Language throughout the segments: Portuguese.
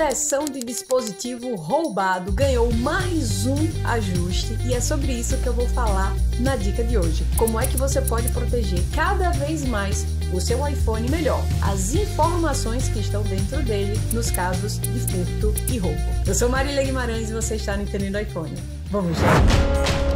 proteção de dispositivo roubado ganhou mais um ajuste e é sobre isso que eu vou falar na dica de hoje. Como é que você pode proteger cada vez mais o seu iPhone melhor, as informações que estão dentro dele nos casos de furto e roubo. Eu sou Marília Guimarães e você está no Entendendo iPhone. Vamos lá!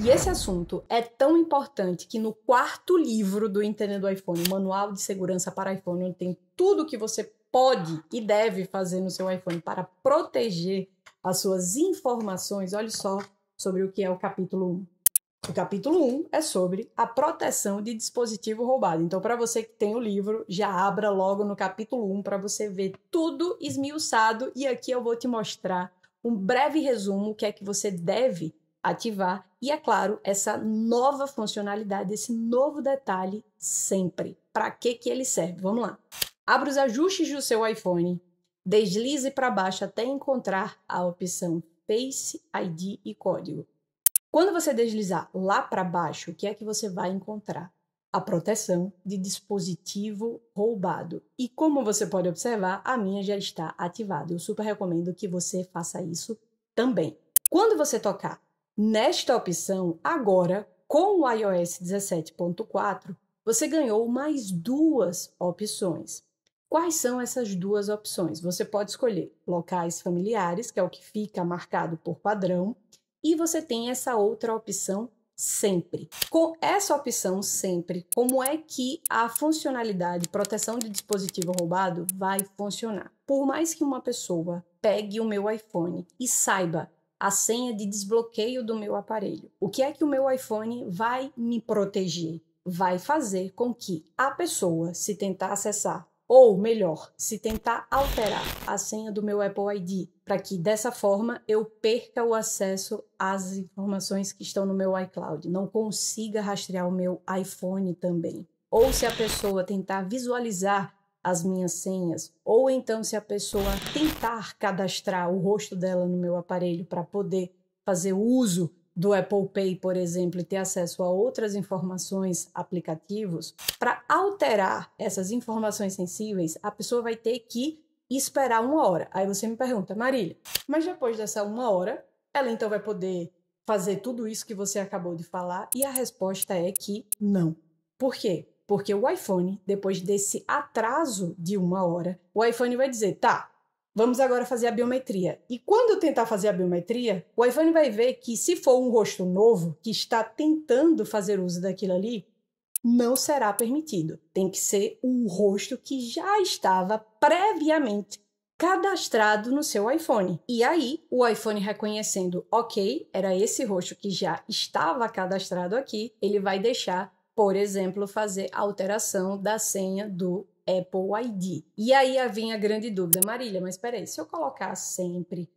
E esse assunto é tão importante que no quarto livro do Entendendo iPhone, Manual de Segurança para iPhone, onde tem tudo que você pode e deve fazer no seu iPhone para proteger as suas informações, olhe só sobre o que é o capítulo 1. O capítulo 1 é sobre a proteção de dispositivo roubado. Então, para você que tem o livro, já abra logo no capítulo 1 para você ver tudo esmiuçado e aqui eu vou te mostrar um breve resumo o que é que você deve ativar. E é claro, essa nova funcionalidade, esse novo detalhe sempre. Para que que ele serve? Vamos lá. Abra os ajustes do seu iPhone, deslize para baixo até encontrar a opção Face ID e código. Quando você deslizar lá para baixo, o que é que você vai encontrar? A proteção de dispositivo roubado. E como você pode observar, a minha já está ativada. Eu super recomendo que você faça isso também. Quando você tocar Nesta opção, agora com o iOS 17.4, você ganhou mais duas opções. Quais são essas duas opções? Você pode escolher locais familiares, que é o que fica marcado por padrão, e você tem essa outra opção sempre. Com essa opção sempre, como é que a funcionalidade proteção de dispositivo roubado vai funcionar? Por mais que uma pessoa pegue o meu iPhone e saiba a senha de desbloqueio do meu aparelho. O que é que o meu iPhone vai me proteger? Vai fazer com que a pessoa, se tentar acessar, ou melhor, se tentar alterar a senha do meu Apple ID, para que dessa forma eu perca o acesso às informações que estão no meu iCloud, não consiga rastrear o meu iPhone também. Ou se a pessoa tentar visualizar as minhas senhas, ou então se a pessoa tentar cadastrar o rosto dela no meu aparelho para poder fazer uso do Apple Pay, por exemplo, e ter acesso a outras informações, aplicativos, para alterar essas informações sensíveis, a pessoa vai ter que esperar uma hora. Aí você me pergunta, Marília, mas depois dessa uma hora, ela então vai poder fazer tudo isso que você acabou de falar? E a resposta é que não. Por quê? Porque o iPhone, depois desse atraso de uma hora, o iPhone vai dizer: tá, vamos agora fazer a biometria. E quando tentar fazer a biometria, o iPhone vai ver que, se for um rosto novo que está tentando fazer uso daquilo ali, não será permitido. Tem que ser um rosto que já estava previamente cadastrado no seu iPhone. E aí, o iPhone reconhecendo, ok, era esse rosto que já estava cadastrado aqui, ele vai deixar por exemplo, fazer alteração da senha do Apple ID. E aí vem a grande dúvida, Marília, mas peraí, se eu colocar sempre,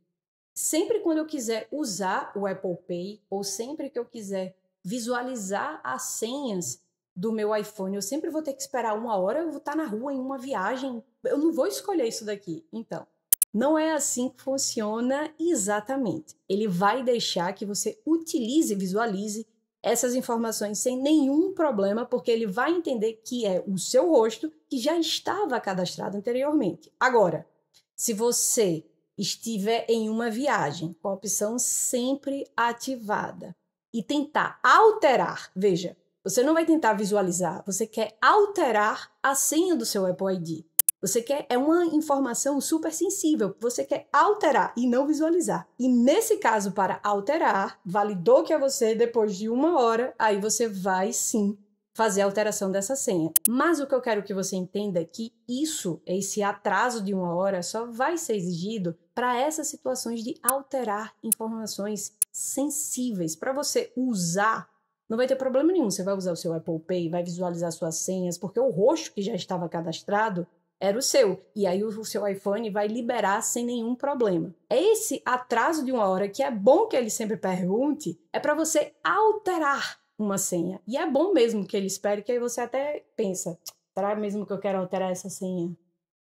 sempre quando eu quiser usar o Apple Pay, ou sempre que eu quiser visualizar as senhas do meu iPhone, eu sempre vou ter que esperar uma hora, eu vou estar na rua em uma viagem, eu não vou escolher isso daqui. Então, não é assim que funciona exatamente. Ele vai deixar que você utilize, visualize essas informações sem nenhum problema, porque ele vai entender que é o seu rosto que já estava cadastrado anteriormente. Agora, se você estiver em uma viagem com a opção sempre ativada e tentar alterar, veja, você não vai tentar visualizar, você quer alterar a senha do seu Apple ID. Você quer é uma informação super sensível, você quer alterar e não visualizar. E nesse caso, para alterar, validou que é você depois de uma hora, aí você vai sim fazer a alteração dessa senha. Mas o que eu quero que você entenda é que isso, esse atraso de uma hora, só vai ser exigido para essas situações de alterar informações sensíveis. Para você usar, não vai ter problema nenhum. Você vai usar o seu Apple Pay, vai visualizar suas senhas, porque o roxo que já estava cadastrado era o seu. E aí o seu iPhone vai liberar sem nenhum problema. Esse atraso de uma hora, que é bom que ele sempre pergunte, é para você alterar uma senha. E é bom mesmo que ele espere, que aí você até pensa, será mesmo que eu quero alterar essa senha?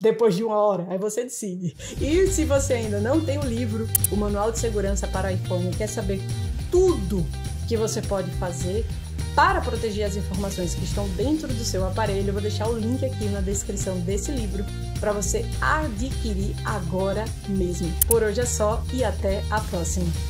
Depois de uma hora, aí você decide. E se você ainda não tem o livro, o Manual de Segurança para iPhone, quer saber tudo que você pode fazer, para proteger as informações que estão dentro do seu aparelho, eu vou deixar o link aqui na descrição desse livro para você adquirir agora mesmo. Por hoje é só e até a próxima.